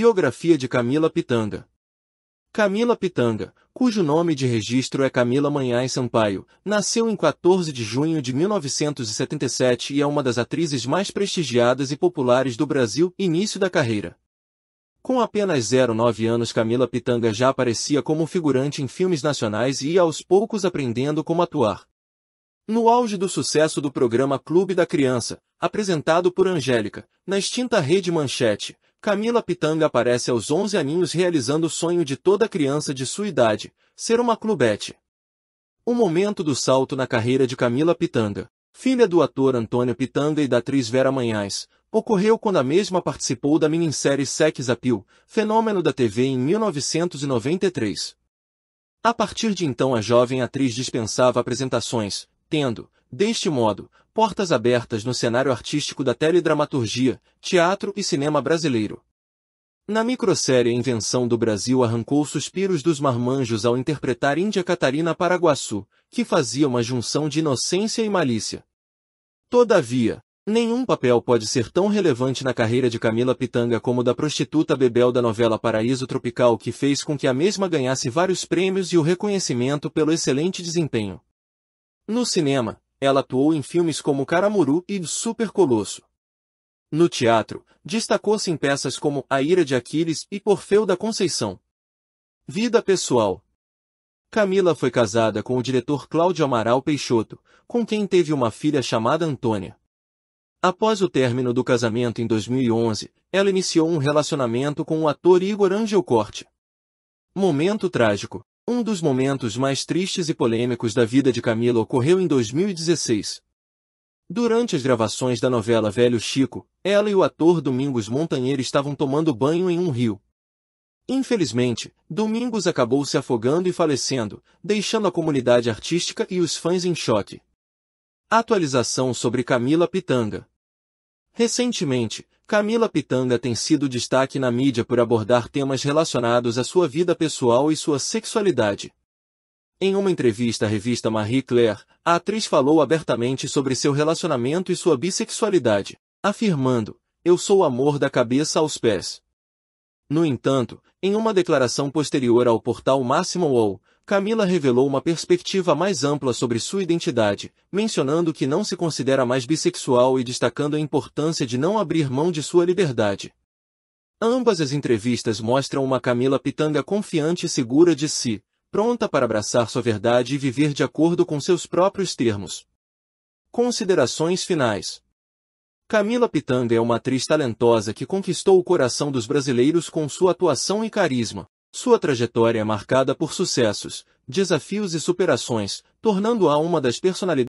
Biografia de Camila Pitanga Camila Pitanga, cujo nome de registro é Camila Manhães Sampaio, nasceu em 14 de junho de 1977 e é uma das atrizes mais prestigiadas e populares do Brasil, início da carreira. Com apenas 09 anos Camila Pitanga já aparecia como figurante em filmes nacionais e ia aos poucos aprendendo como atuar. No auge do sucesso do programa Clube da Criança, apresentado por Angélica, na extinta Rede Manchete, Camila Pitanga aparece aos 11 aninhos realizando o sonho de toda criança de sua idade, ser uma clubete. O momento do salto na carreira de Camila Pitanga, filha do ator Antônio Pitanga e da atriz Vera Manhães, ocorreu quando a mesma participou da minissérie Sex Appeal, fenômeno da TV em 1993. A partir de então a jovem atriz dispensava apresentações, tendo, deste modo, portas abertas no cenário artístico da teledramaturgia, teatro e cinema brasileiro. Na microsérie Invenção do Brasil arrancou suspiros dos marmanjos ao interpretar Índia Catarina Paraguaçu, que fazia uma junção de inocência e malícia. Todavia, nenhum papel pode ser tão relevante na carreira de Camila Pitanga como da prostituta Bebel da novela Paraíso Tropical que fez com que a mesma ganhasse vários prêmios e o reconhecimento pelo excelente desempenho. No cinema, ela atuou em filmes como Caramuru e Super Colosso. No teatro, destacou-se em peças como A Ira de Aquiles e Porfeu da Conceição. Vida pessoal Camila foi casada com o diretor Cláudio Amaral Peixoto, com quem teve uma filha chamada Antônia. Após o término do casamento em 2011, ela iniciou um relacionamento com o ator Igor Angel Corte. Momento trágico um dos momentos mais tristes e polêmicos da vida de Camila ocorreu em 2016. Durante as gravações da novela Velho Chico, ela e o ator Domingos Montanheiro estavam tomando banho em um rio. Infelizmente, Domingos acabou se afogando e falecendo, deixando a comunidade artística e os fãs em choque. Atualização sobre Camila Pitanga. Recentemente, Camila Pitanga tem sido destaque na mídia por abordar temas relacionados à sua vida pessoal e sua sexualidade. Em uma entrevista à revista Marie Claire, a atriz falou abertamente sobre seu relacionamento e sua bissexualidade, afirmando: Eu sou o amor da cabeça aos pés. No entanto, em uma declaração posterior ao portal Máximo Wall, Camila revelou uma perspectiva mais ampla sobre sua identidade, mencionando que não se considera mais bissexual e destacando a importância de não abrir mão de sua liberdade. Ambas as entrevistas mostram uma Camila Pitanga confiante e segura de si, pronta para abraçar sua verdade e viver de acordo com seus próprios termos. Considerações finais Camila Pitanga é uma atriz talentosa que conquistou o coração dos brasileiros com sua atuação e carisma. Sua trajetória é marcada por sucessos, desafios e superações, tornando-a uma das personalidades